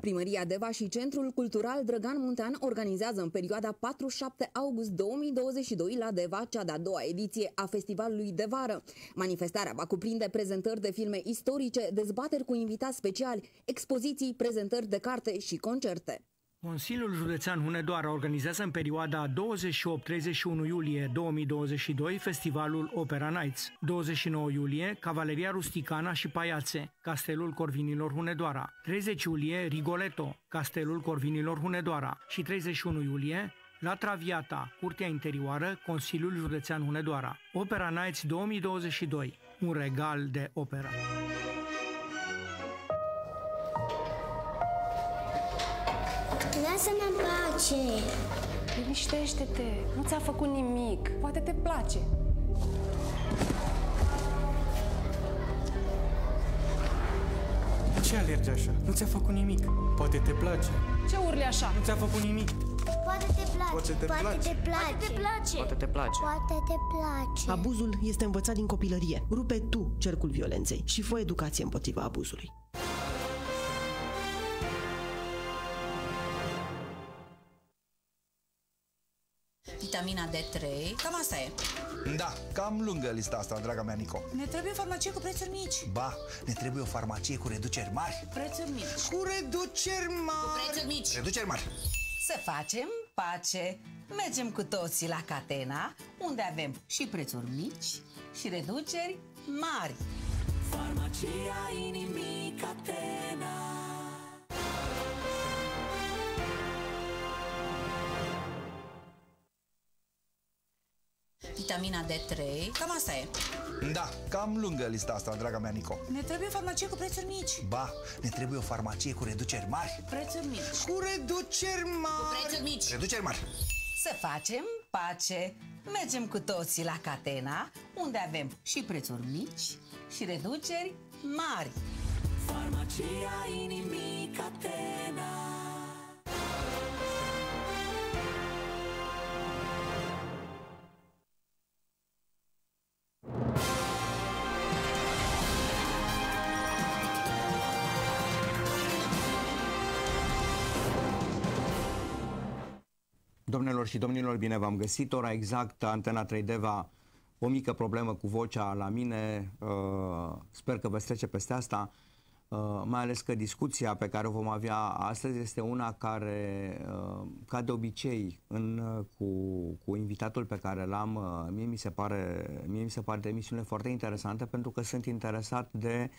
Primăria Deva și Centrul Cultural Drăgan Muntean organizează în perioada 4-7 august 2022 la Deva cea de-a doua ediție a Festivalului de Vară. Manifestarea va cuprinde prezentări de filme istorice, dezbateri cu invitați speciali, expoziții, prezentări de carte și concerte. Consiliul Județean Hunedoara organizează în perioada 28-31 iulie 2022 festivalul Opera Nights, 29 iulie Cavaleria Rusticana și Paiațe, Castelul Corvinilor Hunedoara, 30 iulie Rigoletto, Castelul Corvinilor Hunedoara și 31 iulie la Traviata, Curtea Interioară, Consiliul Județean Hunedoara. Opera Nights 2022, un regal de opera. Lasă-mă în pace! Liniștește-te! Nu ți-a făcut nimic. Poate te place. Ce alergi așa? Nu ți-a făcut nimic. Poate te place. Ce urli așa? Nu ți-a făcut nimic. Poate te place. Poate te, Poate place. te place. Poate te place. Poate te place. Poate te place. Abuzul este învățat din copilărie. Rupe tu cercul violenței și fă educație împotriva abuzului. vitamina D3. Cam asta e. Da, cam lungă lista asta, draga mea Nico. Ne trebuie o farmacie cu prețuri mici. Ba, ne trebuie o farmacie cu reduceri mari. Prețuri mici. Cu reduceri mari. Cu prețuri mici. Reduceri mari. Să facem pace. Mergem cu toții la Catena, unde avem și prețuri mici și reduceri mari. Farmacia inimii Catena vitamina D3. Cam asta e. Da, cam lungă lista asta, draga mea Nico. Ne trebuie o farmacie cu prețuri mici. Ba, ne trebuie o farmacie cu reduceri mari. Prețuri mici. Cu reduceri mari. Cu prețuri mici. Reduceri mari. Să facem pace. Mergem cu toții la Catena, unde avem și prețuri mici și reduceri mari. Farmacia inimii Catena Domnilor și domnilor, bine v-am găsit. Ora exactă, Antena 3 Deva, o mică problemă cu vocea la mine. Uh, sper că vă trece peste asta. Uh, mai ales că discuția pe care o vom avea astăzi este una care, uh, ca de obicei, în, cu, cu invitatul pe care l-am, mie mi se pare, mie mi se pare de emisiune foarte interesantă pentru că sunt interesat de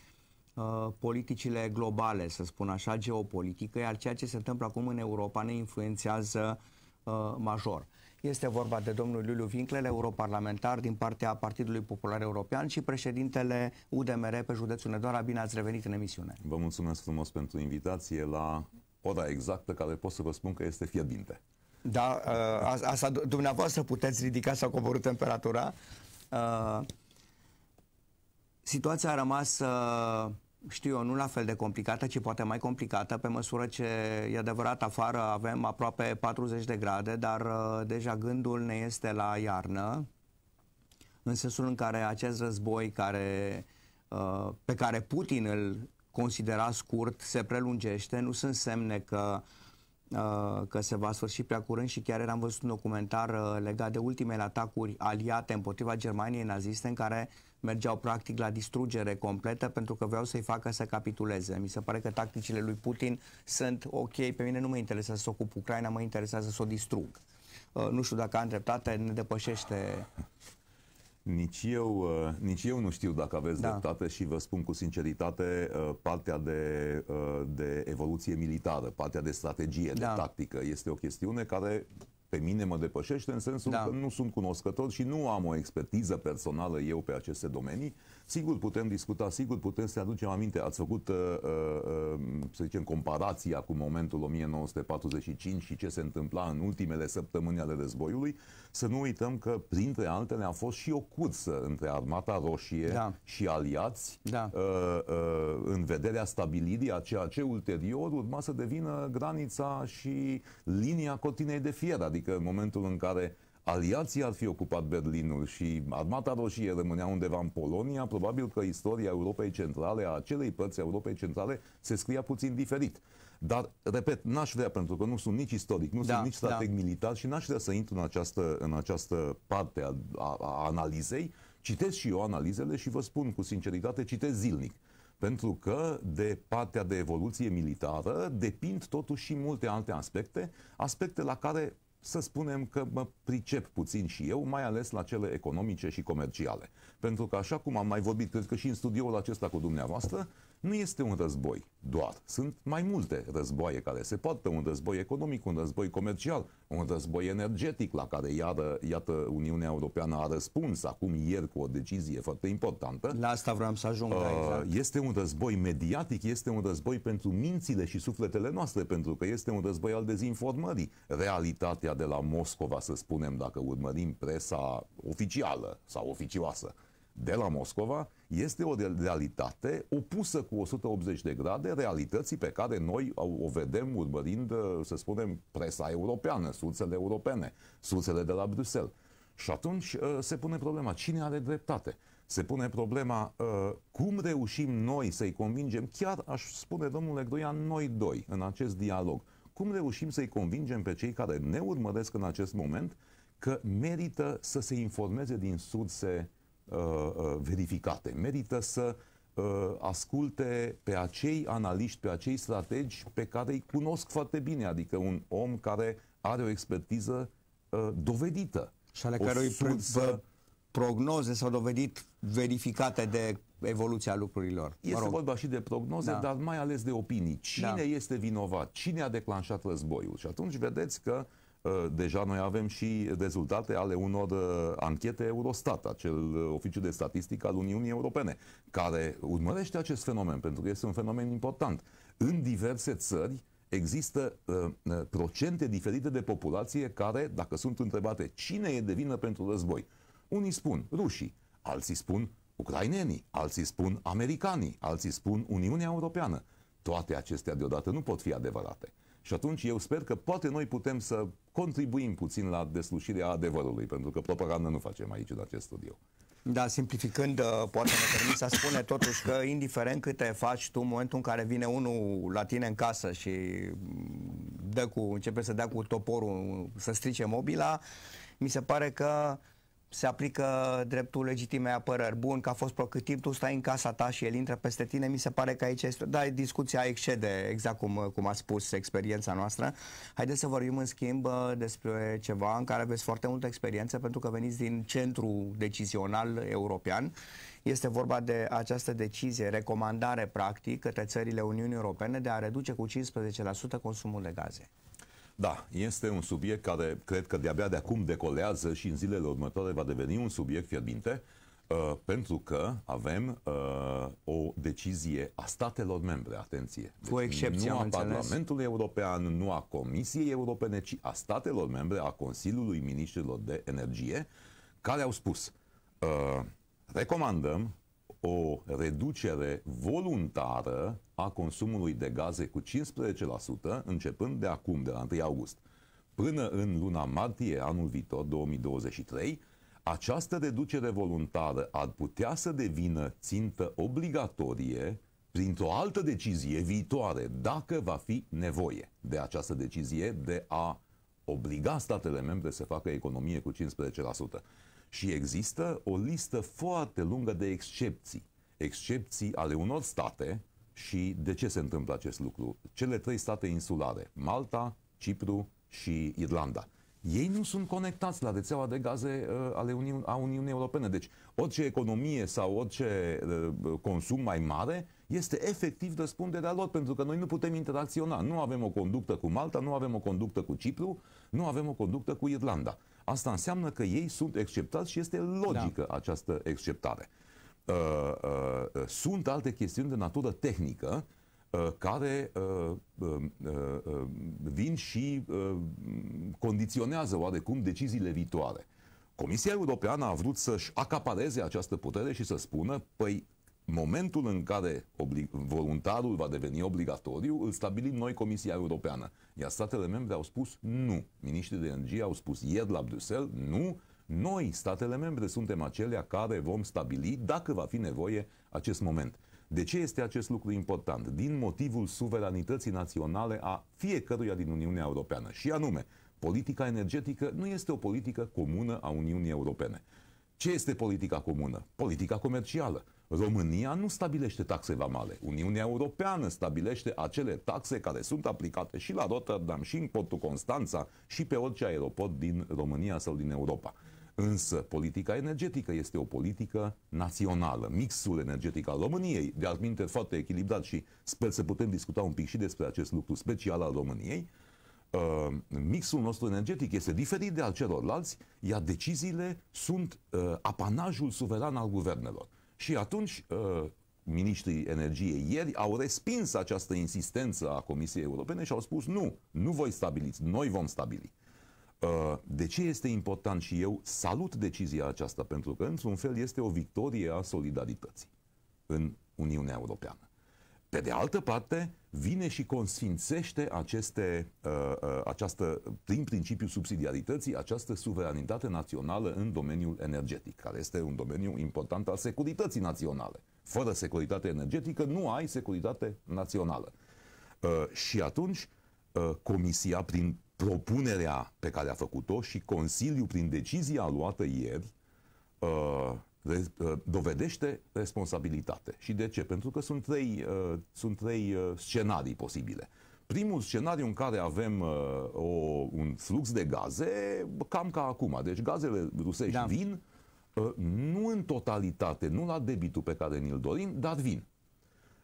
politicile globale, să spun așa, geopolitică, iar ceea ce se întâmplă acum în Europa ne influențează uh, uh, major. Este vorba de domnul Liuliu Vinclele, europarlamentar din partea Partidului Popular European și președintele UDMR pe județul Nedoara. Bine ați revenit în emisiune. Vă mulțumesc frumos pentru invitație la ora exactă care pot să vă spun că este fierbinte. Da, uh, asta dumneavoastră puteți ridica sau coborâ temperatura. Uh, situația a rămas uh, știu eu, nu la fel de complicată, ci poate mai complicată, pe măsură ce, e adevărat, afară avem aproape 40 de grade, dar uh, deja gândul ne este la iarnă, în sensul în care acest război care, uh, pe care Putin îl considera scurt se prelungește, nu sunt semne că uh, că se va sfârși prea curând și chiar am văzut un documentar legat de ultimele atacuri aliate împotriva Germaniei naziste în care mergeau practic la distrugere completă pentru că vreau să-i facă să capituleze. Mi se pare că tacticile lui Putin sunt ok, pe mine nu mă interesează să ocup Ucraina, mă interesează să o distrug. Uh, nu știu dacă am dreptate, ne depășește nici eu, uh, nici eu nu știu dacă aveți da. dreptate și vă spun cu sinceritate, uh, partea de, de evoluție militară, partea de strategie, da. de tactică, este o chestiune care pe mine mă depășește în sensul da. că nu sunt cunoscător și nu am o expertiză personală eu pe aceste domenii, Sigur putem discuta, sigur putem să aducem aminte. Ați făcut, uh, uh, să zicem, comparația cu momentul 1945 și ce se întâmpla în ultimele săptămâni ale războiului. Să nu uităm că, printre altele, a fost și o cursă între Armata Roșie da. și aliați da. uh, uh, în vederea stabilirii a ceea ce ulterior urma să devină granița și linia cotinei de fier, adică în momentul în care aliații ar fi ocupat Berlinul și armata roșie rămânea undeva în Polonia, probabil că istoria Europei Centrale, a acelei părți a Europei Centrale, se scria puțin diferit. Dar, repet, n-aș vrea, pentru că nu sunt nici istoric, nu da, sunt nici da. strateg da. militar și n-aș vrea să intru în această, în această parte a, a, a analizei. Citesc și eu analizele și vă spun cu sinceritate, citesc zilnic pentru că de partea de evoluție militară depind totuși și multe alte aspecte, aspecte la care să spunem că mă pricep puțin și eu, mai ales la cele economice și comerciale. Pentru că, așa cum am mai vorbit, cred că și în studioul acesta cu dumneavoastră, nu este un război doar. Sunt mai multe războaie care se poartă, un război economic, un război comercial, un război energetic la care iară, iată Uniunea Europeană a răspuns acum ieri cu o decizie foarte importantă. La asta vreau să ajung. Uh, exact. Este un război mediatic, este un război pentru mințile și sufletele noastre, pentru că este un război al dezinformării. Realitatea de la Moscova, să spunem, dacă urmărim presa oficială sau oficioasă de la Moscova, este o realitate opusă cu 180 de grade realității pe care noi o vedem urmărind, uh, să spunem, presa europeană, sursele europene, sursele de la Bruxelles. Și atunci uh, se pune problema cine are dreptate. Se pune problema uh, cum reușim noi să-i convingem, chiar aș spune domnule Groia, noi doi, în acest dialog, cum reușim să-i convingem pe cei care ne urmăresc în acest moment că merită să se informeze din surse uh, Uh, uh, verificate. Merită să uh, asculte pe acei analiști, pe acei strategi pe care îi cunosc foarte bine, adică un om care are o expertiză dovedită. Și ale care sursă... prognoze s-au dovedit verificate de evoluția lucrurilor. Este mă rog. vorba și de prognoze, da. dar mai ales de opinii. Cine da. este vinovat? Cine a declanșat războiul? Și atunci vedeți că uh, Ă, deja noi avem și rezultate ale unor ă, anchete Eurostat, acel oficiu de statistică al Uniunii Europene, care urmărește acest fenomen, pentru că este un fenomen important. În diverse țări există uh, procente diferite de populație care, dacă sunt întrebate cine e de vină pentru război, unii spun rușii, alții spun ucrainenii, alții spun americanii, alții spun Uniunea Europeană. Toate acestea deodată nu pot fi adevărate. Și atunci eu sper că poate noi putem să contribuim puțin la deslușirea adevărului, pentru că propaganda nu facem aici, în acest studio. Da, simplificând, uh, poate ne permis să spune totuși că indiferent câte faci tu, în momentul în care vine unul la tine în casă și mm, dă cu, începe să dea cu toporul să strice mobila, mi se pare că se aplică dreptul legitimei apărări. Bun, că a fost procătiv, tu stai în casa ta și el intră peste tine, mi se pare că aici este... Da, discuția excede, exact cum, cum a spus experiența noastră. Haideți să vorbim în schimb despre ceva în care aveți foarte multă experiență, pentru că veniți din centru decizional european. Este vorba de această decizie, recomandare practic către țările Uniunii Europene de a reduce cu 15% consumul de gaze. Da, este un subiect care cred că de-abia de acum decolează și în zilele următoare va deveni un subiect fierbinte, uh, pentru că avem uh, o decizie a statelor membre, atenție. Deci Cu nu a Parlamentului European, nu a Comisiei Europene, ci a statelor membre, a Consiliului Ministrilor de Energie, care au spus, uh, recomandăm o reducere voluntară a consumului de gaze cu 15% începând de acum, de la 1 august, până în luna martie anul viitor, 2023, această reducere voluntară ar putea să devină țintă obligatorie printr-o altă decizie viitoare, dacă va fi nevoie de această decizie de a obliga statele membre să facă economie cu 15%. Și există o listă foarte lungă de excepții. Excepții ale unor state și de ce se întâmplă acest lucru. Cele trei state insulare, Malta, Cipru și Irlanda ei nu sunt conectați la rețeaua de gaze uh, ale Uni- a Uniunii Europene. Deci orice economie sau orice uh, consum mai mare este efectiv răspunderea lor, pentru că noi nu putem interacționa. Nu avem o conductă cu Malta, nu avem o conductă cu Cipru, nu avem o conductă cu Irlanda. Asta înseamnă că ei sunt exceptați și este logică da. această exceptare. Uh, uh, sunt alte chestiuni de natură tehnică uh, Uh, care uh, uh, vin și condiționează oarecum deciziile viitoare. Comisia Europeană a vrut să-și acapareze această putere și să spună, păi momentul în care voluntarul va deveni obligatoriu, îl stabilim noi Comisia Europeană. Iar statele membre au spus nu. Ministrii de energie au spus ieri la Bruxelles nu. Noi, statele membre, suntem acelea care vom stabili, dacă va fi nevoie, acest moment. De ce este acest lucru important? Din motivul suveranității naționale a fiecăruia din Uniunea Europeană. Și anume, politica energetică nu este o politică comună a Uniunii Europene. Ce este politica comună? Politica comercială. România nu stabilește taxe vamale. Uniunea Europeană stabilește acele taxe care sunt aplicate și la Rotterdam, și în portul Constanța, și pe orice aeroport din România sau din Europa. Însă politica energetică este o politică națională. Mixul energetic al României, de altminte foarte echilibrat și sper să putem discuta un pic și despre acest lucru special al României, Uh, mixul nostru energetic este diferit de al celorlalți, iar deciziile sunt uh, apanajul suveran al guvernelor. Și atunci, uh, ministrii energiei ieri au respins această insistență a Comisiei Europene și au spus nu, nu voi stabiliți, noi vom stabili. Uh, de ce este important și eu salut decizia aceasta? Pentru că, într-un fel, este o victorie a solidarității în Uniunea Europeană. Pe de altă parte, vine și consfințește aceste, uh, uh, această, prin principiul subsidiarității, această suveranitate națională în domeniul energetic, care este un domeniu important al securității naționale. Fără securitate energetică nu ai securitate națională. și atunci, Comisia, prin propunerea pe care a făcut-o și Consiliul, prin decizia luată ieri, uh, uh, dovedește responsabilitate. Și de ce? Pentru că sunt trei, uh, sunt trei uh, scenarii posibile. Primul scenariu în care avem uh, o, un flux de gaze, cam ca acum. Deci gazele rusești da. vin, uh, nu în totalitate, nu la debitul pe care ni-l dorim, dar vin.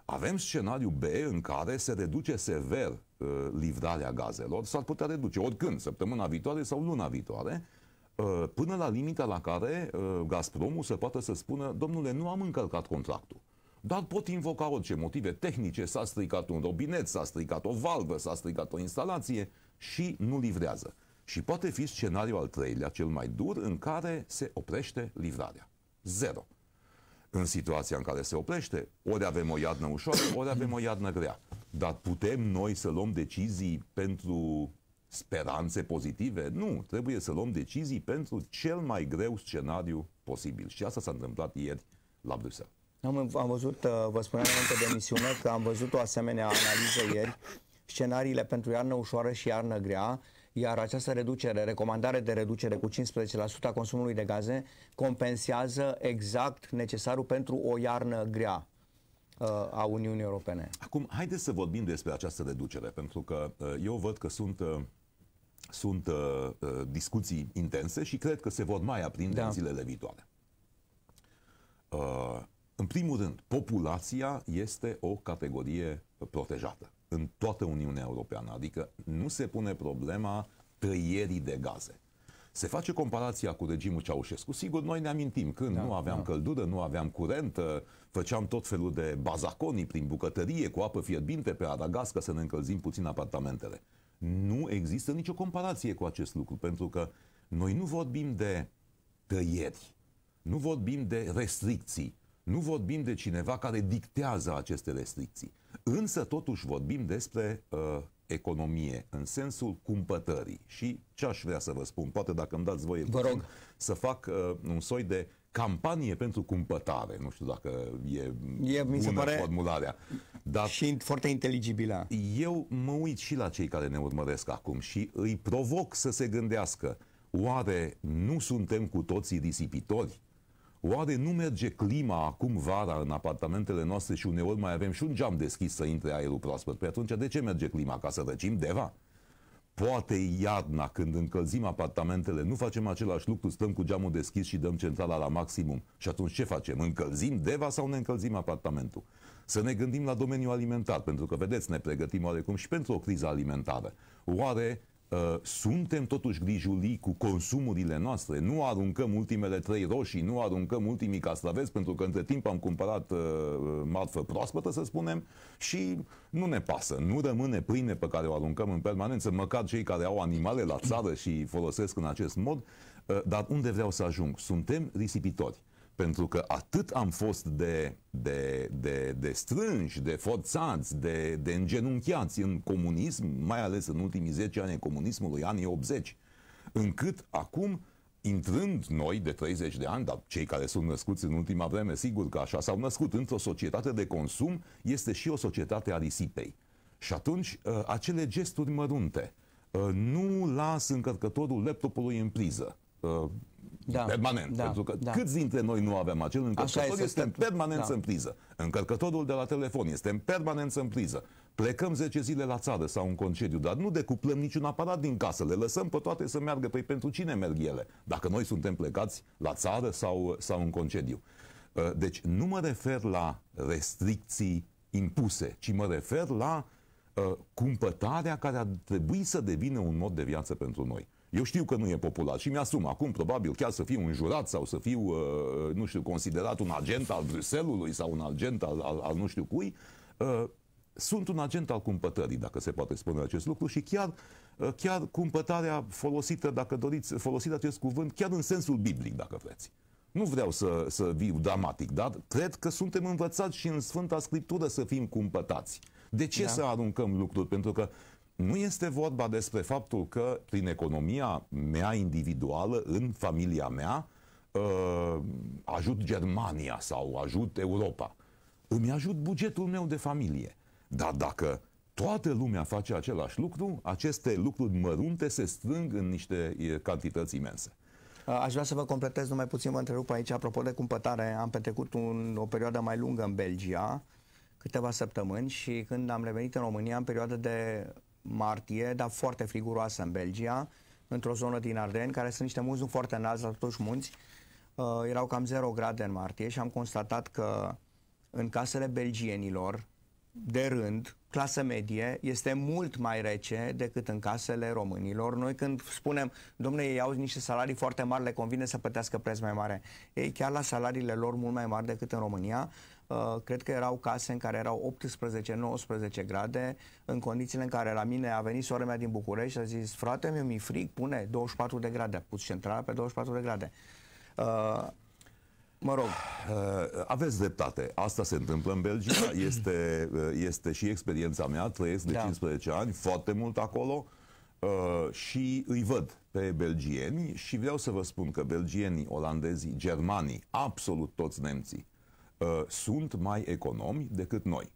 Avem scenariu B în care se reduce sever uh, livrarea gazelor, s-ar putea reduce oricând, săptămâna viitoare sau luna viitoare, uh, până la limita la care uh, Gazpromul se poate să spună, domnule, nu am încălcat contractul. Dar pot invoca orice motive tehnice, s-a stricat un robinet, s-a stricat o valvă, s-a stricat o instalație și nu livrează. Și poate fi scenariul al treilea, cel mai dur, în care se oprește livrarea. Zero în situația în care se oprește. Ori avem o iadnă ușoară, ori avem o iadnă grea. Dar putem noi să luăm decizii pentru speranțe pozitive? Nu, trebuie să luăm decizii pentru cel mai greu scenariu posibil. Și asta s-a întâmplat ieri la Bruxelles. Am, am văzut, uh, vă spuneam înainte de emisiune, că am văzut o asemenea analiză ieri, scenariile pentru iarnă ușoară și iarnă grea iar această reducere, recomandare de reducere cu 15% a consumului de gaze compensează exact necesarul pentru o iarnă grea uh, a Uniunii Europene. Acum, haideți să vorbim despre această reducere, pentru că uh, eu văd că sunt uh, sunt discuții intense și cred că se vor mai aprinde da. în zilele viitoare. în primul rând, populația este o categorie protejată în toată Uniunea Europeană, adică nu se pune problema tăierii de gaze. Se face comparația cu regimul Ceaușescu. Sigur, noi ne amintim când da, nu aveam da. căldură, nu aveam curent, făceam tot felul de bazaconii prin bucătărie cu apă fierbinte pe aragaz ca să ne încălzim puțin apartamentele. Nu există nicio comparație cu acest lucru, pentru că noi nu vorbim de tăieri, nu vorbim de restricții, nu vorbim de cineva care dictează aceste restricții. Însă, totuși, vorbim despre uh, economie, în sensul cumpătării. Și ce aș vrea să vă spun, poate dacă îmi dați voie, vă rog. să fac uh, un soi de campanie pentru cumpătare. Nu știu dacă e, e mi se pare formularea. Dar și foarte inteligibilă. Eu mă uit și la cei care ne urmăresc acum și îi provoc să se gândească oare nu suntem cu toții disipitori. Oare nu merge clima acum vara în apartamentele noastre și uneori mai avem și un geam deschis să intre aerul proaspăt? Pe atunci de ce merge clima? Ca să răcim deva? Poate iarna, când încălzim apartamentele, nu facem același lucru, stăm cu geamul deschis și dăm centrala la maximum. Și atunci ce facem? Încălzim deva sau ne încălzim apartamentul? Să ne gândim la domeniul alimentar, pentru că, vedeți, ne pregătim oarecum și pentru o criză alimentară. Oare Uh, suntem totuși grijulii cu consumurile noastre, nu aruncăm ultimele trei roșii, nu aruncăm ultimii castraveți, pentru că între timp am cumpărat uh, uh, marfă proaspătă, să spunem, și nu ne pasă, nu rămâne pâine pe care o aruncăm în permanență, măcar cei care au animale la țară și folosesc în acest mod, uh, dar unde vreau să ajung? Suntem risipitori pentru că atât am fost de, de, de, de strânși, de forțați, de, de îngenunchiați în comunism, mai ales în ultimii 10 ani comunismului, anii 80, încât acum, intrând noi de 30 de ani, dar cei care sunt născuți în ultima vreme, sigur că așa s-au născut, într-o societate de consum, este și o societate a risipei. Și atunci, ă, acele gesturi mărunte, ă, nu las încărcătorul laptopului în priză, ă, da, permanent. Da, pentru că da. câți dintre noi nu avem acel încărcător? Este, este da, permanență da. în priză. Încărcătorul de la telefon este în permanent în priză. Plecăm 10 zile la țară sau în concediu, dar nu decuplăm niciun aparat din casă. Le lăsăm pe toate să meargă. Păi pentru cine merg ele? Dacă noi suntem plecați la țară sau, sau în concediu. Uh, deci nu mă refer la restricții impuse, ci mă refer la uh, cumpătarea care ar trebui să devină un mod de viață pentru noi. Eu știu că nu e popular și mi-asum acum probabil chiar să fiu un jurat sau să fiu, uh, nu știu, considerat un agent al Bruselului sau un agent al, al, al nu știu cui. Uh, sunt un agent al cumpătării, dacă se poate spune acest lucru și chiar, uh, chiar cumpătarea folosită, dacă doriți, folosit acest cuvânt, chiar în sensul biblic, dacă vreți. Nu vreau să, să viu dramatic, dar cred că suntem învățați și în Sfânta Scriptură să fim cumpătați. De ce da. să aruncăm lucruri? Pentru că nu este vorba despre faptul că prin economia mea individuală, în familia mea, ă, ajut Germania sau ajut Europa. Îmi ajut bugetul meu de familie. Dar dacă toată lumea face același lucru, aceste lucruri mărunte se strâng în niște cantități imense. Aș vrea să vă completez numai puțin, mă întrerup aici, apropo de cumpătare, am petrecut un, o perioadă mai lungă în Belgia, câteva săptămâni și când am revenit în România, în perioada de martie, dar foarte friguroasă în Belgia, într-o zonă din Ardeni, care sunt niște munți foarte înalți, dar totuși munți. Uh, erau cam 0 grade în martie și am constatat că în casele belgienilor, de rând, clasă medie, este mult mai rece decât în casele românilor. Noi când spunem, domnule, ei au niște salarii foarte mari, le convine să plătească preț mai mare. Ei chiar la salariile lor mult mai mari decât în România, Uh, cred că erau case în care erau 18-19 grade, în condițiile în care la mine a venit soarea mea din București și a zis, frate meu, mi-e frig, pune 24 de grade, a pus centrala pe 24 de grade. Uh, Mă rog. Uh, aveți dreptate. Asta se întâmplă în Belgia. Este, uh, este și experiența mea. Trăiesc de da. 15 ani, foarte mult acolo. Și îi văd pe belgieni și vreau să vă spun că belgienii, olandezii, germanii, absolut toți nemții, Uh, sunt mai economi decât noi.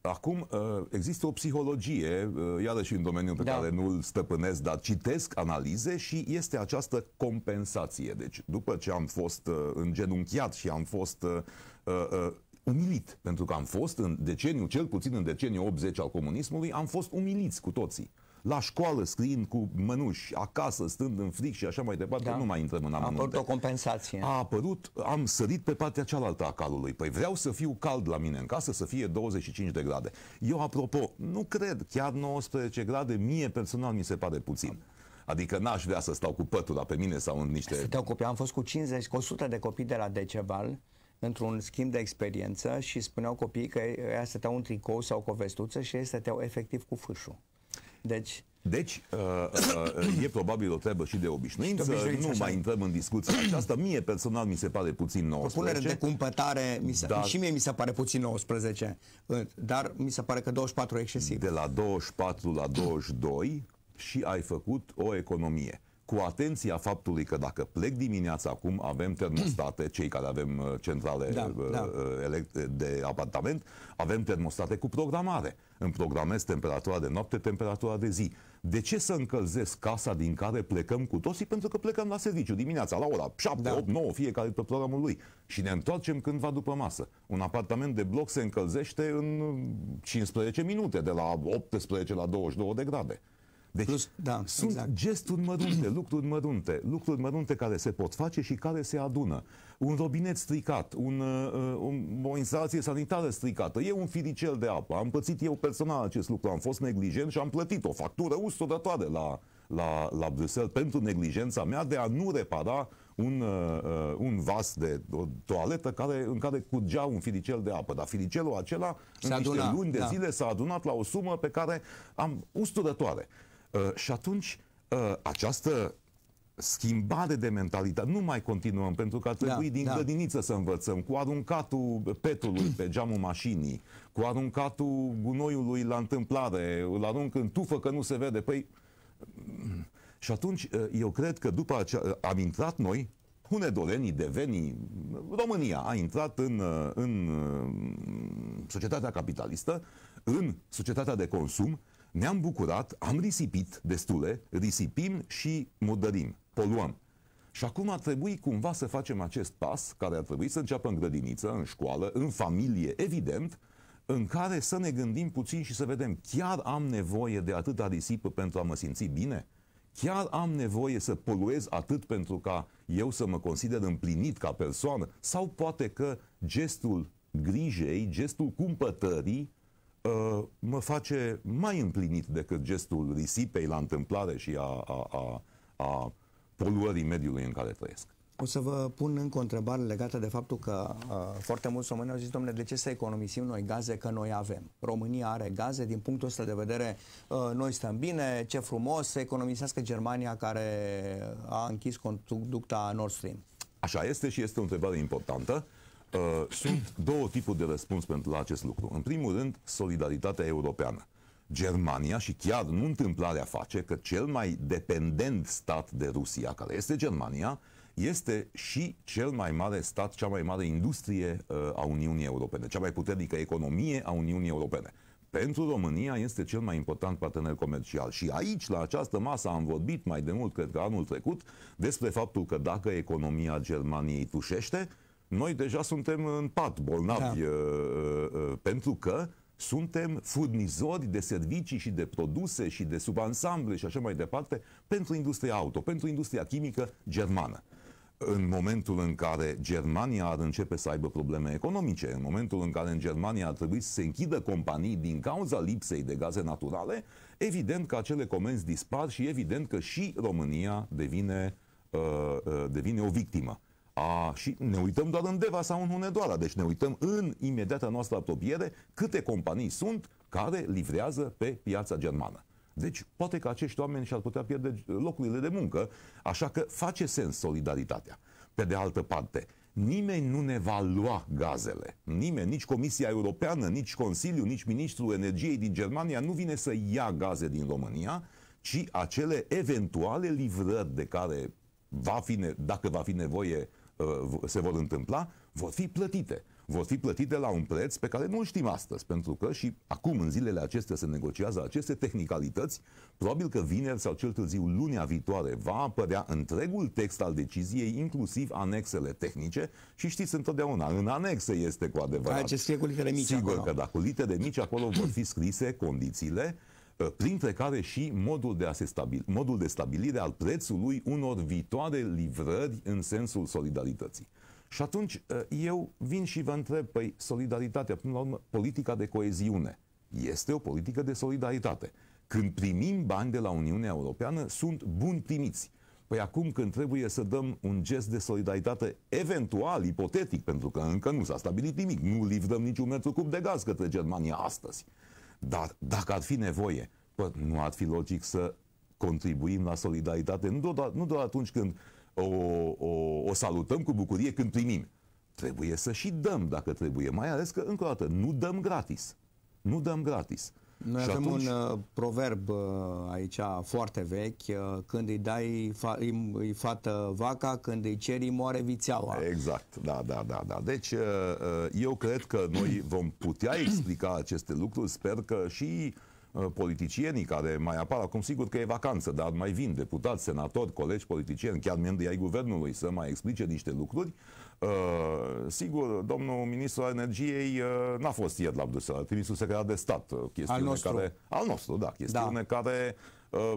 Acum uh, există o psihologie, uh, iarăși în domeniul pe da. care nu îl stăpânesc, dar citesc analize și este această compensație. Deci, după ce am fost îngenunchiat și am fost umilit, pentru că am fost în deceniu, cel puțin în deceniu 80 al comunismului, am fost umiliți cu toții la școală scriind cu mănuși, acasă stând în fric și așa mai departe, da. nu mai intrăm în amănunte. A apărut o compensație. A apărut, am sărit pe partea cealaltă a calului. Păi vreau să fiu cald la mine în casă, să fie 25 de grade. Eu, apropo, nu cred, chiar 19 grade, mie personal mi se pare puțin. Adică n-aș vrea să stau cu pătura pe mine sau în niște... Să te ocupi. am fost cu 50, cu 100 de copii de la Deceval, într-un schimb de experiență și spuneau copiii că ea stăteau un tricou sau cu o vestuță și ei stăteau efectiv cu fâșul. Deci, deci, uh, uh, uh, e probabil o treabă și de obișnuință, și de obișnuință nu așa. mai intrăm în discuția aceasta. Mie personal mi se pare puțin 19. Propunere de cumpătare, mi se, dar, și mie mi se pare puțin 19, uh, dar mi se pare că 24 e excesiv. De la 24 la 22 și ai făcut o economie. Cu atenția faptului că dacă plec dimineața acum, avem termostate, cei care avem uh, centrale da, da. de apartament, avem termostate cu programare îmi programez temperatura de noapte, temperatura de zi. De ce să încălzesc casa din care plecăm cu toții? Pentru că plecăm la serviciu dimineața, la ora 7, da. 8, 9, fiecare pe programul lui. Și ne întoarcem cândva după masă. Un apartament de bloc se încălzește în 15 minute, de la 18 la 22 de grade. Deci Plus, da, sunt exact. gesturi mărunte, lucruri mărunte, lucruri mărunte care se pot face și care se adună un robinet stricat, un, uh, un, o instalație sanitară stricată, e un firicel de apă. Am pățit eu personal acest lucru, am fost neglijent și am plătit o factură ustodătoare la, la, la Bruxelles pentru neglijența mea de a nu repara un, uh, uh, un vas de o toaletă care, în care curgea un firicel de apă. Dar firicelul acela, în niște aduna, luni de da. zile, s-a adunat la o sumă pe care am usturătoare. Uh, și atunci, uh, această schimbare de mentalitate. Nu mai continuăm, pentru că a trebuit da, din da. grădiniță să învățăm, cu aruncatul petului pe geamul mașinii, cu aruncatul gunoiului la întâmplare, îl arunc în tufă că nu se vede. Păi... Și atunci, eh, eu cred că după ce eh, am intrat noi, hunedolenii, devenii, România a intrat în, eh, în societatea capitalistă, în societatea de consum, ne-am bucurat, am risipit destule, risipim și modărim poluăm. Și acum ar trebui cumva să facem acest pas, care ar trebui să înceapă în grădiniță, în școală, în familie, evident, în care să ne gândim puțin și să vedem, chiar am nevoie de atâta risipă pentru a mă simți bine? Chiar am nevoie să poluez atât pentru ca eu să mă consider împlinit ca persoană? Sau poate că gestul grijei, gestul cumpătării, uh, mă face mai împlinit decât gestul risipei la întâmplare și a, a, a, a poluării mediului în care trăiesc. O să vă pun încă o întrebare legată de faptul că uh, foarte mulți români au zis, domnule, de ce să economisim noi gaze, că noi avem. România are gaze, din punctul ăsta de vedere uh, noi stăm bine, ce frumos, să economisească Germania care a închis conducta Nord Stream. Așa este și este o întrebare importantă. Uh, sunt două tipuri de răspuns pentru la acest lucru. În primul rând, solidaritatea europeană. Germania și chiar nu întâmplarea face că cel mai dependent stat de Rusia, care este Germania, este și cel mai mare stat, cea mai mare industrie uh, a Uniunii Europene, cea mai puternică economie a Uniunii Europene. Pentru România este cel mai important partener comercial. Și aici, la această masă, am vorbit mai de mult, cred că anul trecut, despre faptul că dacă economia Germaniei tușește, noi deja suntem în pat bolnavi, da. Uh, uh, pentru că suntem furnizori de servicii și de produse și de subansamble și așa mai departe pentru industria auto, pentru industria chimică germană în momentul în care Germania ar începe să aibă probleme economice, în momentul în care în Germania ar trebui să se închidă companii din cauza lipsei de gaze naturale, evident că acele comenzi dispar și evident că și România devine, uh, uh, devine o victimă. A, și ne uităm doar în Deva sau în Hunedoara, deci ne uităm în imediata noastră apropiere câte companii sunt care livrează pe piața germană. Deci poate că acești oameni și-ar putea pierde locurile de muncă, așa că face sens solidaritatea. Pe de altă parte, nimeni nu ne va lua gazele. Nimeni, nici Comisia Europeană, nici Consiliul, nici Ministrul Energiei din Germania nu vine să ia gaze din România, ci acele eventuale livrări de care va fi, dacă va fi nevoie Uh, se vor întâmpla, vor fi plătite. Vor fi plătite la un preț pe care nu știm astăzi, pentru că și acum, în zilele acestea, se negociază aceste tehnicalități. Probabil că vineri sau cel târziu lunea viitoare va apărea întregul text al deciziei, inclusiv anexele tehnice și știți întotdeauna, în anexe este cu adevărat. Aia ce scrie cu litere mici Sigur acolo. că da, cu litere mici acolo vor fi scrise condițiile printre care și modul de, a se stabil, modul de stabilire al prețului unor viitoare livrări în sensul solidarității. Și atunci ă, eu vin și vă întreb, păi solidaritatea, până la urmă, politica de coeziune este o politică de solidaritate. Când primim bani de la Uniunea Europeană, sunt buni primiți. Păi acum când trebuie să dăm un gest de solidaritate, eventual, ipotetic, pentru că încă nu s-a stabilit nimic, nu livrăm niciun metru cub de gaz către Germania astăzi. Dar dacă ar fi nevoie, bă, nu ar fi logic să contribuim la solidaritate, nu doar, nu doar atunci când o, o, o salutăm cu bucurie când primim. Trebuie să și dăm dacă trebuie, mai ales că, încă o dată, nu dăm gratis. Nu dăm gratis. Noi și avem atunci... un uh, proverb uh, aici foarte vechi, uh, când îi dai îi, fată vaca, când îi ceri moare vițeaua. Exact, da, da, da, da. Deci eu cred că noi vom putea explica aceste lucruri, sper că și uh, Uh, politicienii care mai apar acum, sigur că e vacanță, dar mai vin deputați, senatori, colegi politicieni, chiar membrii ai guvernului să mai explice niște lucruri. Uh, sigur, domnul ministru al energiei uh, n-a fost ieri la Bruxelles, a trimis un secretar de stat, chestiune al nostru. care... Al nostru, da, chestiune da. care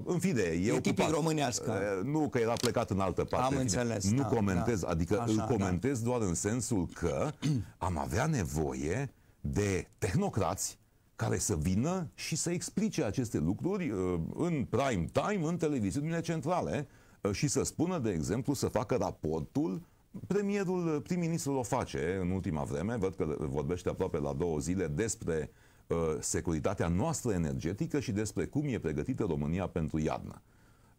în fine, e, e tipic românească. Uh, Nu, că era plecat în altă parte. Am înțeles. Nu da, comentez, da. adică Așa, îl da. comentez da. doar în sensul că am avea nevoie de tehnocrați care să vină și să explice aceste lucruri uh, în prime time, în televiziunile centrale uh, și să spună, de exemplu, să facă raportul Premierul, uh, prim-ministrul o face în ultima vreme, văd că vorbește aproape la două zile despre uh, securitatea noastră energetică și despre cum e pregătită România pentru iarnă.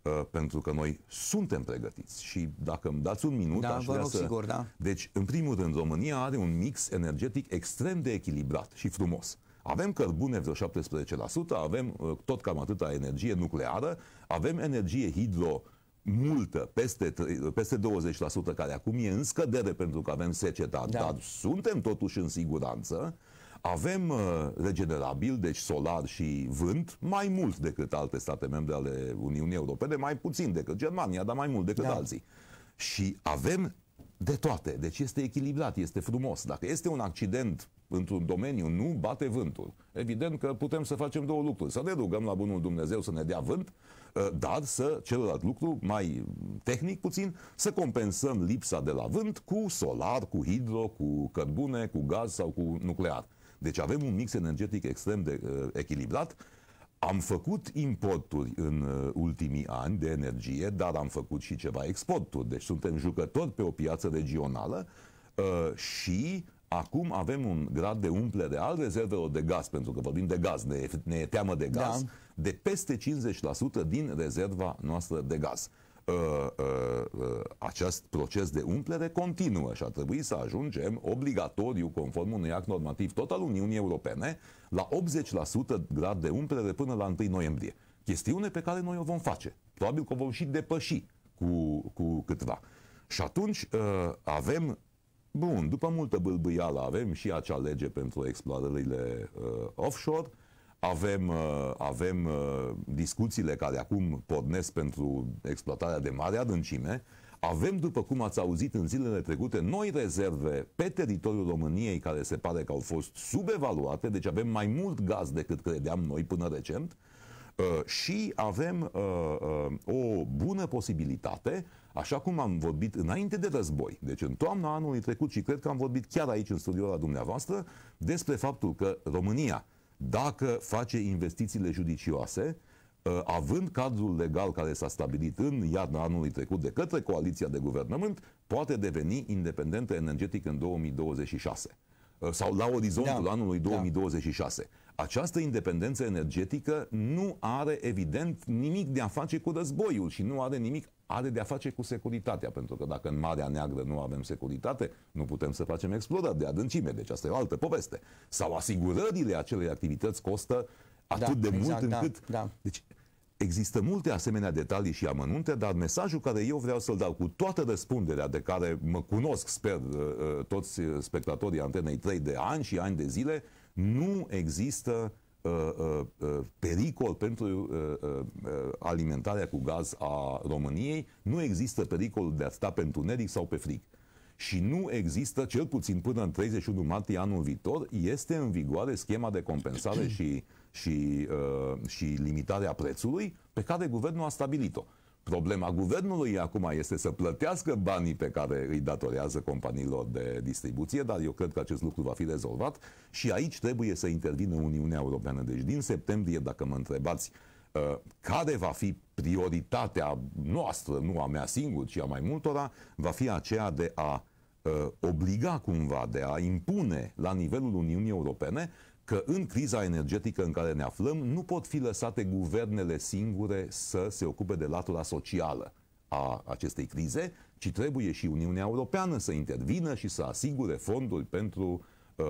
Uh, pentru că noi suntem pregătiți și dacă îmi dați un minut, da, aș vrea să... Sigur, da. Deci, în primul rând, România are un mix energetic extrem de echilibrat și frumos. Avem cărbune vreo 17%, avem uh, tot cam atâta energie nucleară, avem energie hidro multă, peste, uh, peste 20%, care acum e în scădere pentru că avem secetat, da. dar suntem totuși în siguranță. Avem uh, regenerabil, deci solar și vânt, mai mult decât alte state membre ale Uniunii Europene, mai puțin decât Germania, dar mai mult decât da. alții. Și avem de toate. Deci este echilibrat, este frumos. Dacă este un accident într-un domeniu nu bate vântul. Evident că putem să facem două lucruri. Să ne rugăm la bunul Dumnezeu să ne dea vânt, ă, dar să celălalt lucru, mai tehnic puțin, să compensăm lipsa de la vânt cu solar, cu hidro, cu cărbune, cu gaz sau cu nuclear. Deci avem un mix energetic extrem de ă, echilibrat. Am făcut importuri în ă, ultimii ani de energie, dar am făcut și ceva exporturi. Deci suntem jucători pe o piață regională uh, și Acum avem un grad de umplere al rezervelor de gaz, pentru că vorbim de gaz, ne, ne e teamă de gaz, da. de peste 50% din rezerva noastră de gaz. Uh, uh, uh, acest proces de umplere continuă și ar trebui să ajungem obligatoriu, conform unui act normativ tot al Uniunii Europene, la 80% grad de umplere până la 1 noiembrie. Chestiune pe care noi o vom face. Probabil că o vom și depăși cu, cu câtva. Și atunci uh, avem Bun, după multă bâlbâială avem și acea lege pentru explorările uh, offshore, avem, uh, avem uh, discuțiile care acum pornesc pentru exploatarea de mare adâncime, avem, după cum ați auzit în zilele trecute, noi rezerve pe teritoriul României care se pare că au fost subevaluate, deci avem mai mult gaz decât credeam noi până recent, uh, și avem uh, uh, o bună posibilitate Așa cum am vorbit înainte de război, deci în toamna anului trecut și cred că am vorbit chiar aici în studioul la dumneavoastră, despre faptul că România, dacă face investițiile judicioase, ă, având cadrul legal care s-a stabilit în iarna anului trecut de către coaliția de guvernământ, poate deveni independentă energetic în 2026 ă, sau la orizontul da. anului 2026. Da. Această independență energetică nu are, evident, nimic de a face cu războiul și nu are nimic are de a face cu securitatea, pentru că dacă în Marea Neagră nu avem securitate, nu putem să facem explorări de adâncime, deci asta e o altă poveste. Sau asigurările acelei activități costă atât da, de exact, mult încât... Da, da. Deci există multe asemenea detalii și amănunte, dar mesajul care eu vreau să-l dau cu toată răspunderea de care mă cunosc, sper, uh, uh, toți spectatorii Antenei 3 de ani și ani de zile, nu există uh, uh, uh, pericol pentru alimentarea cu gaz a României, nu există pericol de a sta pentru neric sau pe frig. Și nu există, cel puțin până în 31 martie anul viitor, este în vigoare schema de compensare și, și, și limitarea prețului pe care guvernul a stabilit-o. Problema guvernului acum este să plătească banii pe care îi datorează companiilor de distribuție, dar eu cred că acest lucru va fi rezolvat și aici trebuie să intervină Uniunea Europeană. Deci din septembrie, dacă mă întrebați uh, care va fi prioritatea noastră, nu a mea singur, ci a mai multora, va fi aceea de a uh, obliga cumva, de a impune la nivelul Uniunii Europene că în criza energetică în care ne aflăm nu pot fi lăsate guvernele singure să se ocupe de latura socială a acestei crize, ci trebuie și Uniunea Europeană să intervină și să asigure fonduri pentru uh,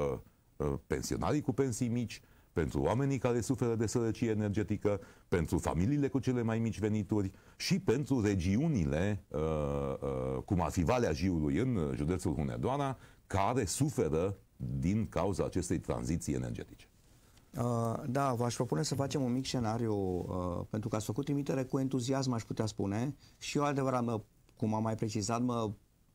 uh, pensionarii cu pensii mici, pentru oamenii care suferă de sărăcie energetică, pentru familiile cu cele mai mici venituri și pentru regiunile, uh, uh, cum ar fi Valea Jiului în județul Hunedoara, care suferă din cauza acestei tranziții energetice. Uh, da, v-aș propune să facem un mic scenariu, uh, pentru că ați făcut trimitere cu entuziasm, aș putea spune, și eu adevărat, mă, cum am mai precizat, mă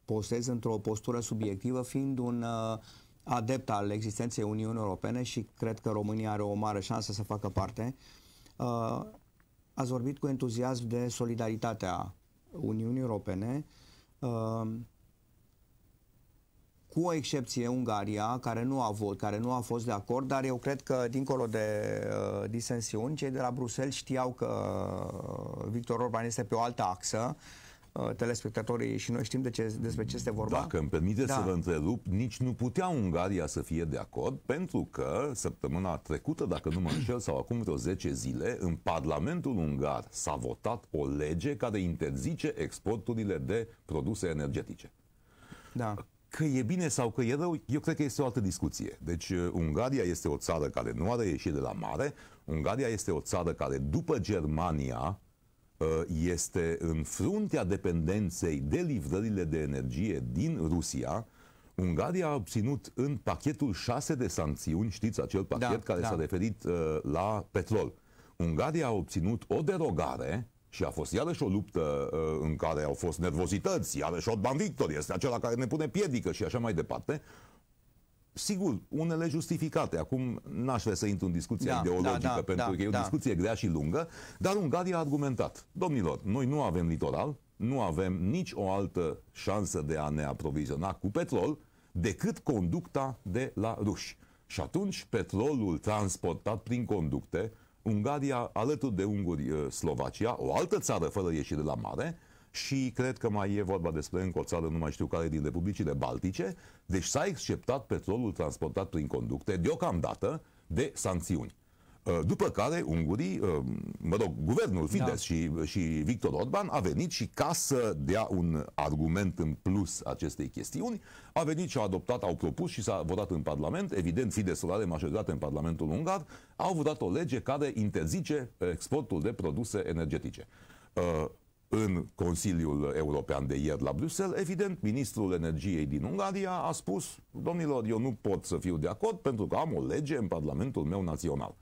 postez într-o postură subiectivă, fiind un uh, adept al existenței Uniunii Europene și cred că România are o mare șansă să facă parte. Ați vorbit cu entuziasm de solidaritatea Uniunii Europene cu o excepție Ungaria, care nu a avut, care nu a fost de acord, dar eu cred că, dincolo de uh, disensiuni, cei de la Bruxelles știau că uh, Victor Orban este pe o altă axă, uh, telespectatorii și noi știm de ce, despre ce este vorba. Dacă îmi permite da. să vă întrerup, nici nu putea Ungaria să fie de acord, pentru că săptămâna trecută, dacă nu mă înșel, sau acum vreo 10 zile, în Parlamentul Ungar s-a votat o lege care interzice exporturile de produse energetice. Da. Că e bine sau că e rău, eu cred că este o altă discuție. Deci, uh, Ungaria este o țară care nu are ieșit de la mare, Ungaria este o țară care, după Germania, uh, este în fruntea dependenței de livrările de energie din Rusia. Ungaria a obținut în pachetul 6 de sancțiuni, știți acel pachet da, care da. s-a referit uh, la petrol. Ungaria a obținut o derogare uh, și a fost iarăși o luptă uh, în care au fost nervozități, iarăși Orban Victor este acela care ne pune piedică și așa mai departe. Sigur, unele justificate. Acum n-aș vrea să intru în discuția da, ideologică, da, da, da pentru da, că e o da. discuție grea și lungă, dar Ungaria a argumentat. Domnilor, noi nu avem litoral, nu avem nici o altă șansă de a ne aproviziona cu petrol decât conducta de la ruși. Și atunci petrolul transportat prin conducte, Ungaria alături de unguri uh, Slovacia, o altă țară fără ieșire la mare, și cred că mai e vorba despre încă o țară, nu mai știu care, din republicile baltice, deci s-a exceptat petrolul transportat prin conducte, deocamdată, de sancțiuni. Uh, după care ungurii, uh, mă rog, guvernul Fides da. și, și Victor Orban a venit și ca să dea un argument în plus acestei chestiuni, a venit și a adoptat, au propus și s-a votat în Parlament, evident Fidesul are majoritate în Parlamentul Ungar, au votat o lege care interzice exportul de produse energetice uh, în Consiliul European de ieri la Bruxelles, evident, ministrul energiei din Ungaria a spus, domnilor, eu nu pot să fiu de acord pentru că am o lege în Parlamentul meu național.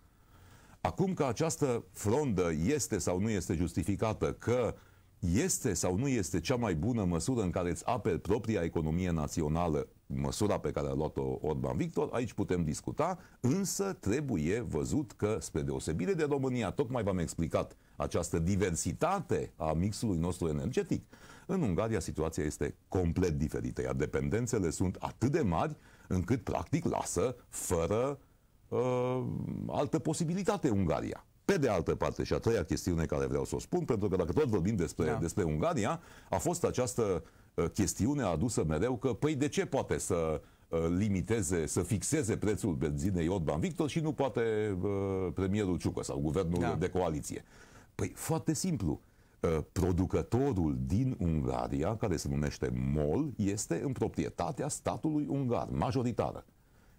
Acum că această frondă este sau nu este justificată, că este sau nu este cea mai bună măsură în care îți aperi propria economie națională, măsura pe care a luat-o Orban Victor, aici putem discuta, însă trebuie văzut că, spre deosebire de România, tocmai v-am explicat această diversitate a mixului nostru energetic, în Ungaria situația este complet diferită, iar dependențele sunt atât de mari încât, practic, lasă fără uh, altă posibilitate Ungaria. Pe de altă parte, și a treia chestiune care vreau să o spun, pentru că dacă tot vorbim despre, da. despre Ungaria, a fost această uh, chestiune adusă mereu că, păi de ce poate să uh, limiteze, să fixeze prețul benzinei Orban Victor și nu poate uh, premierul Ciucă sau guvernul da. de coaliție? Păi foarte simplu. Uh, producătorul din Ungaria, care se numește MOL, este în proprietatea statului ungar, majoritară.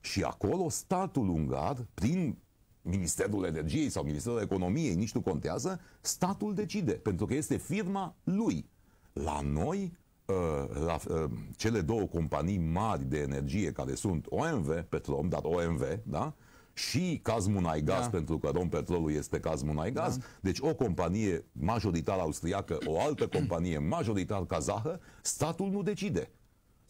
Și acolo statul ungar, prin Ministerul Energiei sau Ministerul Economiei, nici nu contează, statul decide, pentru că este firma lui. La noi, ă, la ă, cele două companii mari de energie care sunt OMV Petrom, dar OMV, da? și Cazmunai Gaz, da. pentru că Petrolul este Cazmunai Gaz, da. deci o companie majoritar austriacă, o altă companie majoritar kazahă, statul nu decide.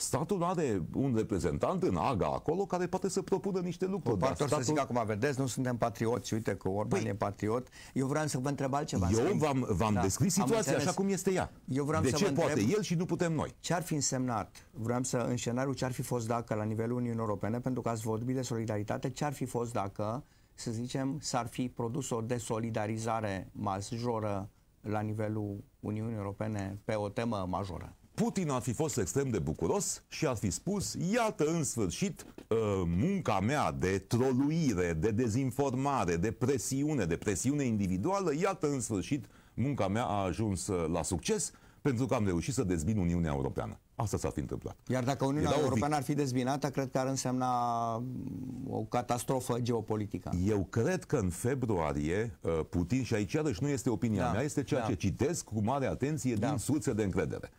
Statul are un reprezentant în AGA acolo care poate să propună niște lucruri. Dar statul... să zic acum, vedeți, nu suntem patrioți, uite că Orban păi, e patriot. Eu vreau să vă întreb altceva. Eu v-am, v-am da, descris situația așa cum este ea. Eu vreau de să ce vă poate întreb, el și nu putem noi? Ce ar fi însemnat, vreau să, în scenariu, ce ar fi fost dacă la nivelul Uniunii Europene, pentru că ați vorbit de solidaritate, ce ar fi fost dacă, să zicem, s-ar fi produs o desolidarizare majoră la nivelul Uniunii Europene pe o temă majoră? Putin ar fi fost extrem de bucuros și ar fi spus, iată în sfârșit ă, munca mea de troluire, de dezinformare, de presiune, de presiune individuală, iată în sfârșit munca mea a ajuns ă, la succes pentru că am reușit să dezbin Uniunea Europeană. Asta s-ar fi întâmplat. Iar dacă Uniunea Europeană ar fi dezbinată, cred că ar însemna mm, o catastrofă geopolitică. Eu cred că în februarie ă, Putin, și aici iarăși nu este opinia da, mea, este ceea da. ce citesc cu mare atenție da. din surse de încredere.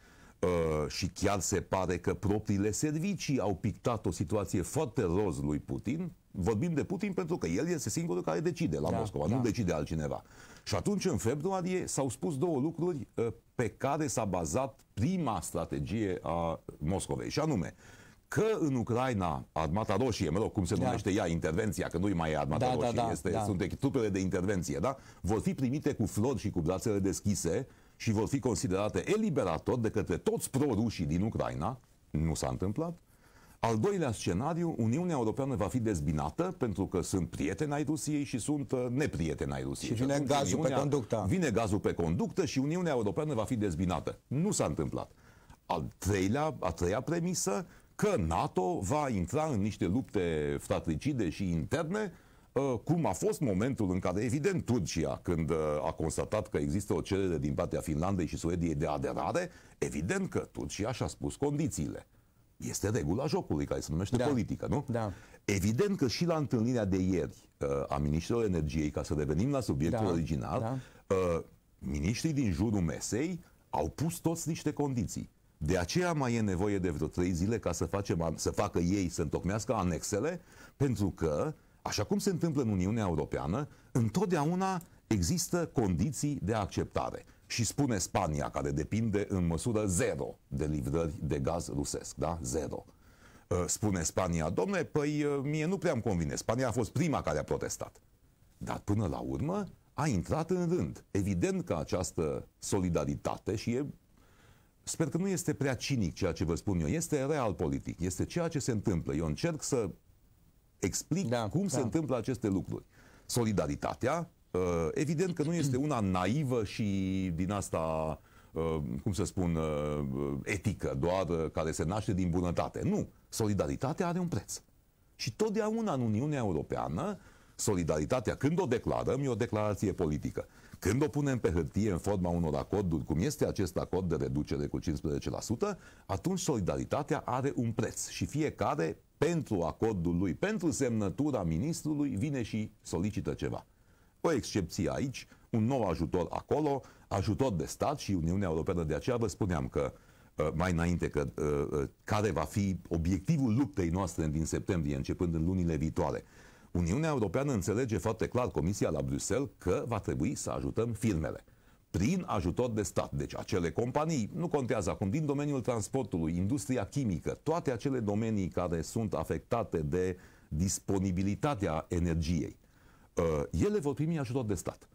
Uh, și chiar se pare că propriile servicii au pictat o situație foarte roz lui Putin. Vorbim de Putin pentru că el este singurul care decide la da, Moscova, da. nu decide altcineva. Și atunci, în februarie, s-au spus două lucruri uh, pe care s-a bazat prima strategie a Moscovei, și anume că în Ucraina, armata roșie, mă rog, cum se da. numește da. ea, intervenția, că nu i mai e armata da, da roșie, da, da, este, da. sunt trupele de intervenție, da? vor fi primite cu flori și cu brațele deschise și vor fi considerate eliberator de către toți prorușii din Ucraina, nu s-a întâmplat. Al doilea scenariu, Uniunea Europeană va fi dezbinată pentru că sunt prieteni ai Rusiei și sunt uh, neprieteni ai Rusiei. Și vine și gazul Uniunea, pe conductă. Vine gazul pe conductă și Uniunea Europeană va fi dezbinată. Nu s-a întâmplat. Al treilea, a treia premisă, că NATO va intra în niște lupte fratricide și interne Ă, cum a fost momentul în care, evident, Turcia, când ă, a constatat că există o cerere din partea Finlandei și Suediei de aderare, evident că Turcia și-a spus condițiile. Este regula jocului care se numește da. politică, nu? Da. Evident că și la întâlnirea de ieri ă, a ministrilor energiei, ca să revenim la subiectul da. original, da. miniștrii din jurul mesei au pus toți niște condiții. De aceea mai e nevoie de vreo trei zile ca să, facem, să facă ei să întocmească anexele, pentru că uh, Așa cum se întâmplă în Uniunea Europeană, întotdeauna există condiții de acceptare. Și spune Spania, care depinde în măsură zero de livrări de gaz rusesc, da? Zero. Uh, spune Spania, domnule, păi uh, mie nu prea îmi convine. Spania a fost prima care a protestat. Dar până la urmă a intrat în rând. Evident că această solidaritate și e Sper că nu este prea cinic ceea ce vă spun eu. Este real politic. Este ceea ce se întâmplă. Eu încerc să explic da, cum da. se întâmplă aceste lucruri. Solidaritatea, uh, evident că nu este una naivă și din asta, uh, cum să spun, uh, etică, doar care se naște din bunătate. Nu. Solidaritatea are un preț. Și totdeauna în Uniunea Europeană, solidaritatea, când o declarăm, e o declarație politică. Când o punem pe hârtie în forma unor acorduri, cum este acest acord de reducere cu 15%, atunci solidaritatea are un preț și fiecare pentru acordul lui, pentru semnătura ministrului, vine și solicită ceva. O excepție aici, un nou ajutor acolo, ajutor de stat și Uniunea Europeană. De aceea vă spuneam că uh, mai înainte că uh, uh, care va fi obiectivul luptei noastre din septembrie, începând în lunile viitoare. Uniunea Europeană înțelege foarte clar Comisia la Bruxelles că va trebui să ajutăm firmele prin ajutor de stat. Deci acele companii, nu contează acum, din domeniul transportului, industria chimică, toate acele domenii care sunt afectate de disponibilitatea energiei, uh, ele vor primi ajutor de stat.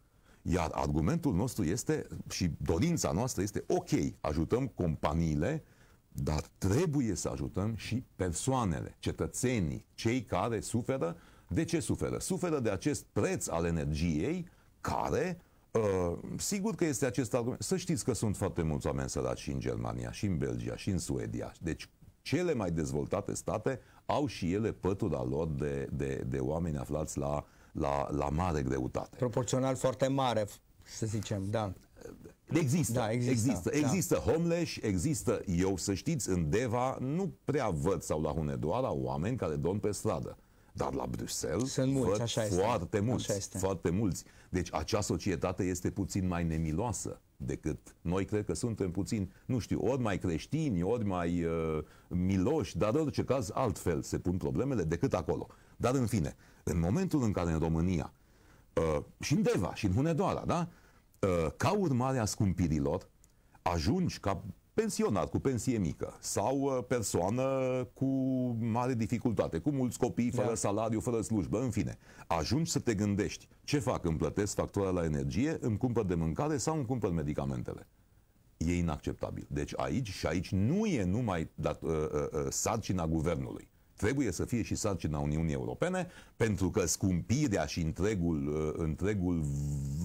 Iar argumentul nostru este și dorința noastră este ok, ajutăm companiile, dar trebuie să ajutăm și persoanele, cetățenii, cei care suferă. De ce suferă? Suferă de acest preț al energiei care Uh, sigur că este acest argument. Să știți că sunt foarte mulți oameni săraci și în Germania, și în Belgia, și în Suedia. Deci cele mai dezvoltate state au și ele pătura lor de, de, de oameni aflați la, la, la mare greutate. Proporțional foarte mare, să zicem, da. Există, da, există, există, da. există homeless, există, eu să știți, în Deva nu prea văd sau la Hunedoara oameni care dorm pe stradă. Dar la Bruxelles Sunt mulți, văd așa este. foarte mulți, așa este. foarte mulți. Deci acea societate este puțin mai nemiloasă decât noi cred că suntem puțin, nu știu, ori mai creștini, ori mai uh, miloși, dar în orice caz altfel se pun problemele decât acolo. Dar în fine, în momentul în care în România uh, și în Deva și în Hunedoara, da? Uh, ca urmare a scumpirilor, ajungi ca pensionat cu pensie mică sau uh, persoană cu mare dificultate, cu mulți copii, fără da. salariu, fără slujbă, în fine. Ajungi să te gândești ce fac, îmi plătesc factura la energie, îmi cumpăr de mâncare sau îmi cumpăr medicamentele. E inacceptabil. Deci aici și aici nu e numai dat, uh, uh, uh sarcina guvernului trebuie să fie și sarcina Uniunii Europene, pentru că scumpirea și întregul, uh, întregul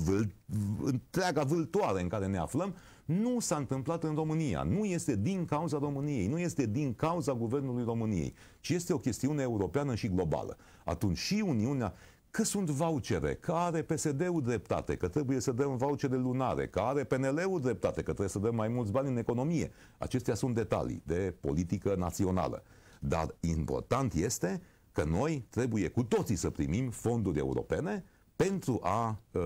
vâl, întreaga vâltoare în care ne aflăm nu s-a întâmplat în România. Nu este din cauza României, nu este din cauza guvernului României, ci este o chestiune europeană și globală. Atunci și Uniunea, că sunt vouchere, că are PSD-ul dreptate, că trebuie să dăm vouchere lunare, că are PNL-ul dreptate, că trebuie să dăm mai mulți bani în economie. Acestea sunt detalii de politică națională. Dar important este că noi trebuie cu toții să primim fonduri europene pentru a uh,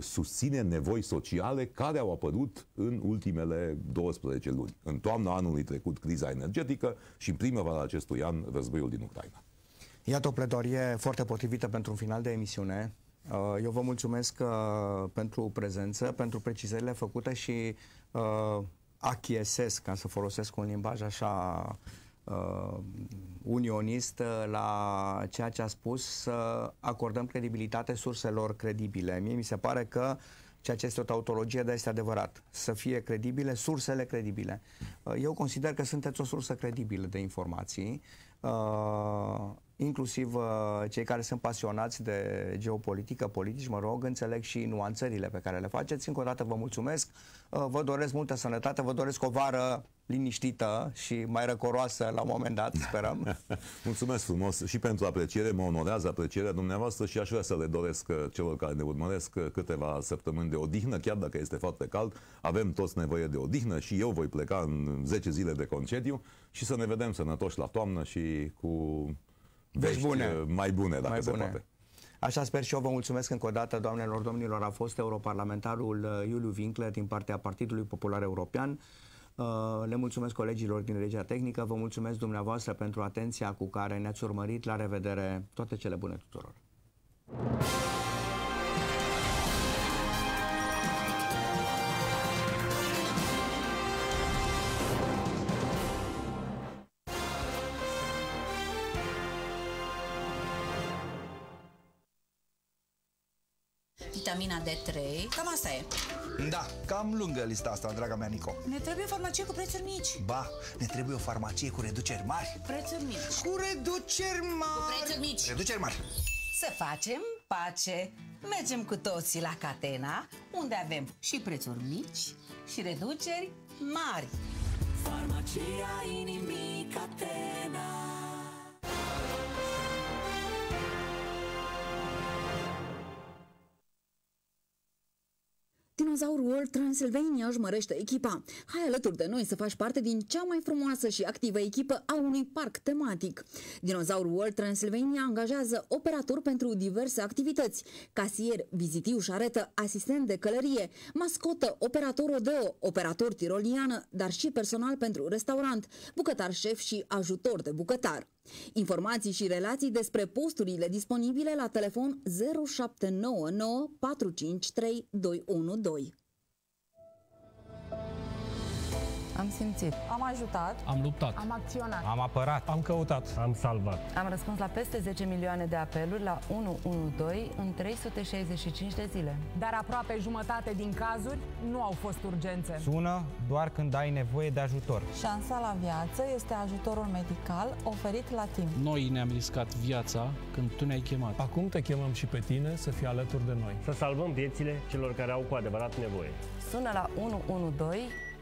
susține nevoi sociale care au apărut în ultimele 12 luni. În toamna anului trecut criza energetică și în primăvara acestui an războiul din Ucraina. Iată o pledoarie foarte potrivită pentru un final de emisiune. Uh, eu vă mulțumesc uh, pentru prezență, pentru precizările făcute și uh, achiesesc, ca să folosesc un limbaj așa uh, unionist uh, la ceea ce a spus să acordăm credibilitate surselor credibile. Mie mi se pare că ceea ce este o tautologie, dar este adevărat. Să fie credibile, sursele credibile. Uh, eu consider că sunteți o sursă credibilă de informații, uh, inclusiv uh, cei care sunt pasionați de geopolitică, politici, mă rog, înțeleg și nuanțările pe care le faceți. Încă o dată vă mulțumesc, uh, vă doresc multă sănătate, vă doresc o vară liniștită și mai răcoroasă la un moment dat, sperăm. Mulțumesc frumos și pentru apreciere, mă onorează aprecierea dumneavoastră și aș vrea să le doresc celor care ne urmăresc câteva săptămâni de odihnă, chiar dacă este foarte cald, avem toți nevoie de odihnă și eu voi pleca în 10 zile de concediu și să ne vedem sănătoși la toamnă și cu vești deci bune. Uh, mai bune, dacă mai se bune. poate. Așa sper și eu, vă mulțumesc încă o dată, doamnelor, domnilor, a fost europarlamentarul uh, Iuliu Winkler din partea Partidului Popular European. Uh, le mulțumesc colegilor din Regia Tehnică, vă mulțumesc dumneavoastră pentru atenția cu care ne-ați urmărit. La revedere! Toate cele bune tuturor! mașina de 3 Cam asta e. Da, cam lungă lista asta, draga mea Nico. Ne trebuie o farmacie cu prețuri mici. Ba, ne trebuie o farmacie cu reduceri mari. Prețuri mici. Cu reduceri mari. Cu prețuri mici. Reduceri mari. Să facem pace. Mergem cu toții la Catena, unde avem și prețuri mici și reduceri mari. Farmacia inimii Catena Dinosaur World Transylvania își mărește echipa. Hai alături de noi să faci parte din cea mai frumoasă și activă echipă a unui parc tematic. Dinosaur World Transylvania angajează operatori pentru diverse activități, casier, vizitiu și aretă, asistent de călărie, mascotă, operator odeo, operator tiroliană, dar și personal pentru restaurant, bucătar șef și ajutor de bucătar. Informații și relații despre posturile disponibile la telefon 0799 453 212. Am simțit. Am ajutat. Am luptat. Am acționat. Am apărat. Am căutat. Am salvat. Am răspuns la peste 10 milioane de apeluri la 112 în 365 de zile. Dar aproape jumătate din cazuri nu au fost urgențe. Sună doar când ai nevoie de ajutor. Șansa la viață este ajutorul medical oferit la timp. Noi ne-am riscat viața când tu ne-ai chemat. Acum te chemăm și pe tine să fii alături de noi. Să salvăm viețile celor care au cu adevărat nevoie. Sună la 112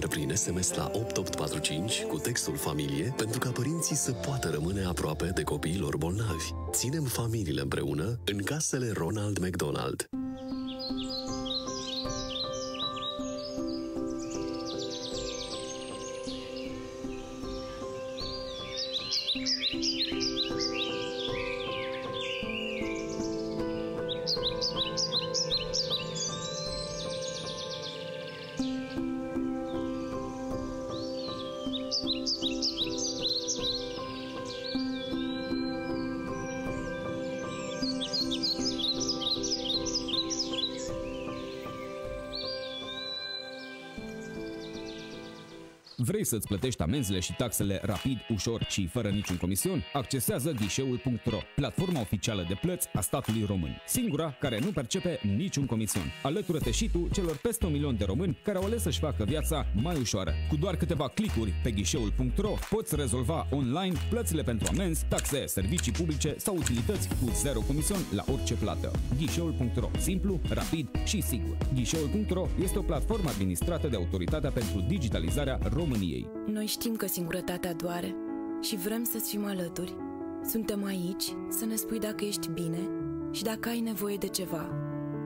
lunar prin SMS la 8845 cu textul familie pentru ca părinții să poată rămâne aproape de copiilor bolnavi. Ținem familiile împreună în casele Ronald McDonald. să-ți plătești amenzile și taxele rapid, ușor și fără niciun comision, accesează ghișeul.ro, platforma oficială de plăți a statului român, singura care nu percepe niciun comision. Alătură-te și tu celor peste un milion de români care au ales să-și facă viața mai ușoară. Cu doar câteva clicuri pe ghișeul.ro poți rezolva online plățile pentru amenzi, taxe, servicii publice sau utilități cu zero comision la orice plată. Ghișeul.ro. Simplu, rapid și sigur. Ghișeul.ro este o platformă administrată de Autoritatea pentru Digitalizarea României ei. Noi știm că singurătatea doare și vrem să-ți fim alături. Suntem aici să ne spui dacă ești bine și dacă ai nevoie de ceva.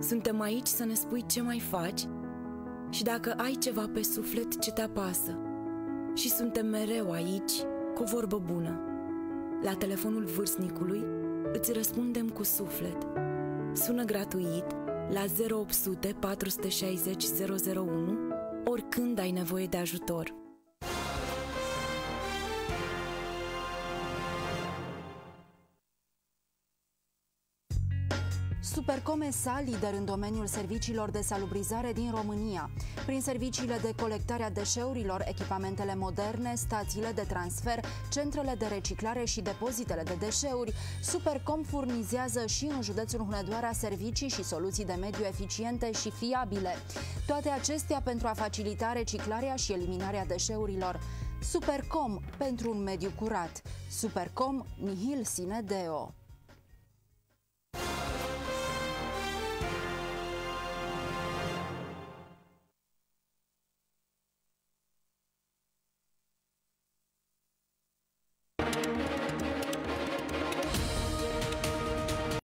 Suntem aici să ne spui ce mai faci și dacă ai ceva pe suflet ce te apasă. Și suntem mereu aici cu o vorbă bună. La telefonul vârstnicului îți răspundem cu suflet. Sună gratuit la 0800 460 001 oricând ai nevoie de ajutor. Comesa, lider în domeniul serviciilor de salubrizare din România. Prin serviciile de colectare a deșeurilor, echipamentele moderne, stațiile de transfer, centrele de reciclare și depozitele de deșeuri, Supercom furnizează și în județul Hunedoara servicii și soluții de mediu eficiente și fiabile. Toate acestea pentru a facilita reciclarea și eliminarea deșeurilor. Supercom pentru un mediu curat. Supercom nihil sine deo.